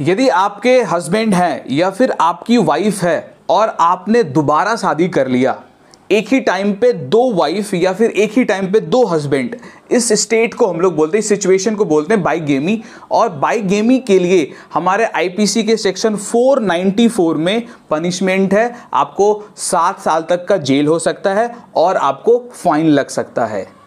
यदि आपके हस्बैंड हैं या फिर आपकी वाइफ है और आपने दोबारा शादी कर लिया एक ही टाइम पे दो वाइफ या फिर एक ही टाइम पे दो हस्बैंड इस स्टेट को हम लोग बोलते हैं इस सिचुएशन को बोलते हैं बाई गेमी और बाई गेमी के लिए हमारे आईपीसी के सेक्शन 494 में पनिशमेंट है आपको सात साल तक का जेल हो सकता है और आपको फाइन लग सकता है